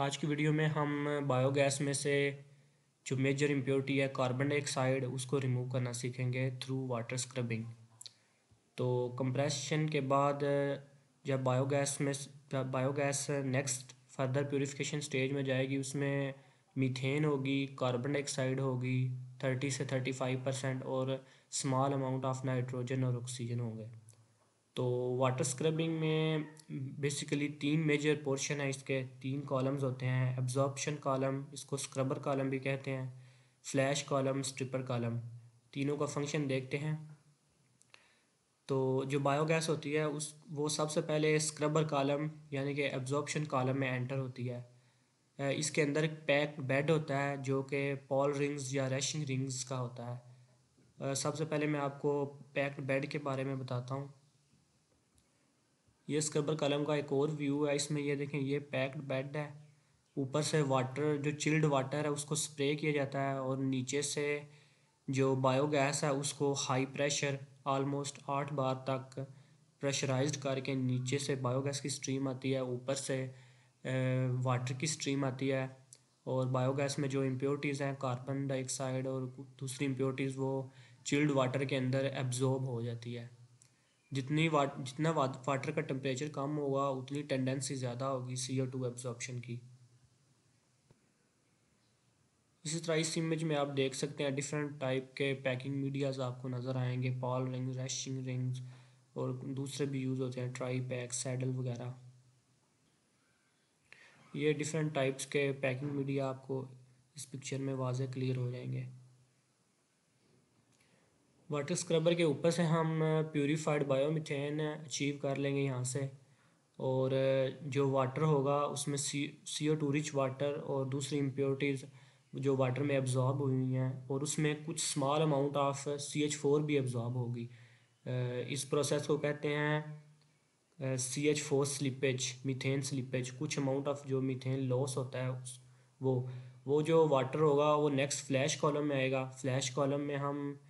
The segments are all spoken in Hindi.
आज की वीडियो में हम बायोगैस में से जो मेजर इम्प्योरिटी है कार्बन डाइऑक्साइड उसको रिमूव करना सीखेंगे थ्रू वाटर स्क्रबिंग तो कंप्रेशन के बाद जब बायोगैस में biogas next further purification stage में जाएगी उसमें मीथेन होगी कार्बन डाइऑक्साइड होगी थर्टी से थर्टी फाइव परसेंट और स्मॉल अमाउंट ऑफ नाइट्रोजन और ऑक्सीजन होंगे तो वाटर स्क्रबिंग में बेसिकली तीन मेजर पोर्शन है इसके तीन कॉलम्स होते हैं एब्जॉर्बशन कॉलम इसको स्क्रबर कॉलम भी कहते हैं फ्लैश कॉलम स्ट्रिपर कॉलम तीनों का फंक्शन देखते हैं तो जो बायोगैस होती है उस वो सबसे पहले स्क्रबर कॉलम यानी कि एब्जॉर्प्शन कॉलम में एंटर होती है इसके अंदर एक पैक बेड होता है जो कि पॉल रिंग्स या रैशिंग रिंग्स का होता है सबसे पहले मैं आपको पैक्ड बेड के बारे में बताता हूँ ये स्क्रबर कलम का एक और व्यू है इसमें ये देखें ये पैक्ड बेड है ऊपर से वाटर जो चिल्ड वाटर है उसको स्प्रे किया जाता है और नीचे से जो बायोगैस है उसको हाई प्रेशर आलमोस्ट आठ बार तक प्रेशराइज करके नीचे से बायोगैस की स्ट्रीम आती है ऊपर से वाटर की स्ट्रीम आती है और बायोगैस में जो इम्प्योरिटीज़ हैं कार्बन डाइऑक्साइड और दूसरी इम्प्योरिटीज़ वो चिल्ड वाटर के अंदर एब्जॉर्ब हो जाती है जितनी वाट जितना वाटर का टेम्परेचर कम होगा उतनी टेंडेंसी ज़्यादा होगी सी ओ टू एब्जॉर्प्शन की इसी तरह इस इमेज में आप देख सकते हैं डिफरेंट टाइप के पैकिंग मीडियाज़ आपको नज़र आएंगे पॉल रिंग रैशिंग रिंग्स और दूसरे भी यूज़ होते हैं ट्राई पैक सैडल वगैरह ये डिफरेंट टाइप्स के पैकिंग मीडिया आपको इस पिक्चर में वाजह क्लियर हो जाएंगे वाटर स्क्रबर के ऊपर से हम प्योरीफाइड बायोमिथेन अचीव कर लेंगे यहाँ से और जो वाटर होगा उसमें C C O two rich water और दूसरी इम्प्योरिटीज़ जो वाटर में एब्जॉर्ब हुई हैं और उसमें कुछ small amount of C H four भी एब्जॉर्ब होगी इस प्रोसेस को कहते हैं C H four slippage methane slippage कुछ अमाउंट ऑफ जो मिथेन लॉस होता है वो वो जो वाटर होगा वो नेक्स्ट फ्लैश कॉलम में आएगा फ्लैश कॉलम में हम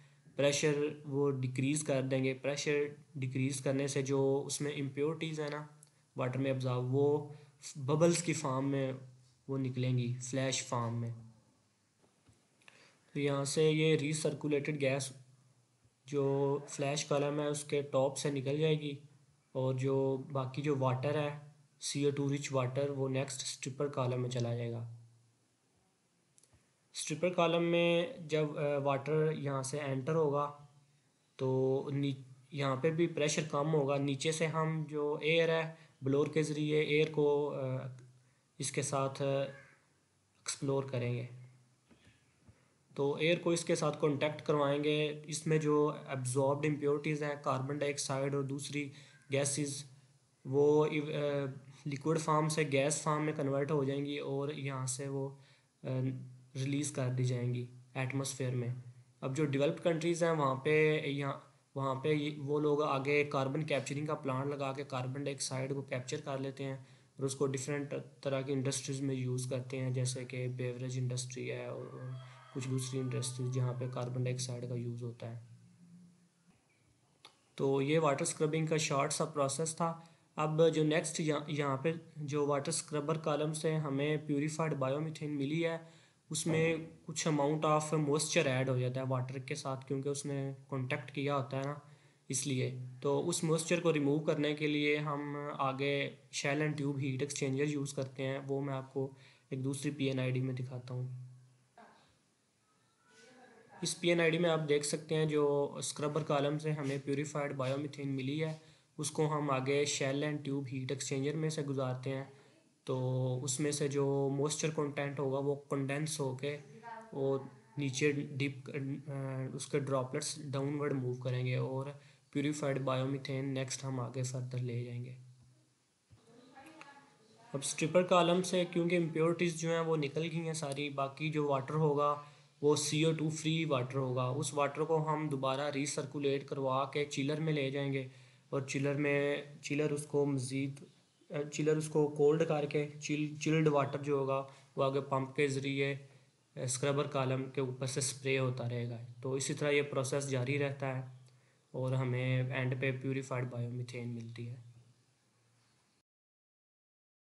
प्रेशर वो डिक्रीज़ कर देंगे प्रेशर डिक्रीज़ करने से जो उसमें इम्प्योरिटीज़ है ना वाटर में अब्जॉर्व वो बबल्स की फार्म में वो निकलेंगी फ्लैश फार्म में तो यहाँ से ये रीसर्कुलेटेड गैस जो फ्लैश कॉलम है उसके टॉप से निकल जाएगी और जो बाकी जो वाटर है C O two rich water वो नेक्स्ट स्ट्रिपर कॉलम में चला जाएगा स्ट्रिपर कॉलम में जब वाटर यहाँ से एंटर होगा तो नी यहाँ पे भी प्रेशर कम होगा नीचे से हम जो एयर है ब्लोर के ज़रिए एयर तो को इसके साथ एक्सप्लोर करेंगे तो एयर को इसके साथ कॉन्टेक्ट करवाएंगे इसमें जो एब्जॉर्ब्ड इम्प्योरिटीज़ हैं कार्बन डाइऑक्साइड और दूसरी गैसेस वो लिक्विड फार्म से गैस फार्म में कन्वर्ट हो जाएंगी और यहाँ से वो रिलीज़ कर दी जाएंगी एटमोसफेयर में अब जो डेवलप्ड कंट्रीज़ हैं वहाँ पे यहाँ वहाँ पे वो लोग आगे कार्बन कैप्चरिंग का प्लांट लगा के कार्बन डाइऑक्साइड को कैप्चर कर लेते हैं और उसको डिफरेंट तरह की इंडस्ट्रीज़ में यूज़ करते हैं जैसे कि बेवरेज इंडस्ट्री है और कुछ दूसरी इंडस्ट्रीज जहाँ पे कार्बन डाइऑक्साइड का यूज़ होता है तो ये वाटर स्क्रबिंग का शॉर्ट सा प्रोसेस था अब जो नेक्स्ट यहाँ यहाँ पे जो वाटर स्क्रबर कॉलम से हमें प्यूरीफाइड बायोमिथेन मिली है उसमें हाँ। कुछ अमाउंट ऑफ मॉइस्चर ऐड हो जाता है वाटर के साथ क्योंकि उसने कॉन्टेक्ट किया होता है ना इसलिए तो उस मॉइस्चर को रिमूव करने के लिए हम आगे shell and tube heat exchanger use करते हैं वो मैं आपको एक दूसरी पी में दिखाता हूँ इस पी में आप देख सकते हैं जो स्क्रबर कॉलम से हमें प्योरीफाइड बायोमिथेन मिली है उसको हम आगे shell and tube heat exchanger में से गुजारते हैं तो उसमें से जो मॉइस्चर कंटेंट होगा वो कंडेंस के वो नीचे डीप अं, उसके ड्रॉपलेट्स डाउनवर्ड मूव करेंगे और प्योरीफाइड बायोमीथेन नेक्स्ट हम आगे फर्दर ले जाएंगे अब स्ट्रिपर कॉलम से क्योंकि इम्प्योरिटीज़ जो हैं वो निकल गई हैं सारी बाकी जो वाटर होगा वो C O two free water होगा उस वाटर को हम दोबारा रिसर्कुलेट करवा के चिलर में ले जाएंगे और चिलर में चिलर उसको मज़ीद चिलर उसको कोल्ड करके चिल चिल्ड वाटर जो होगा वो आगे पंप के ज़रिए स्क्रबर कॉलम के ऊपर से स्प्रे होता रहेगा तो इसी तरह ये प्रोसेस जारी रहता है और हमें एंड पे प्योरीफाइड बायोमिथेन मिलती है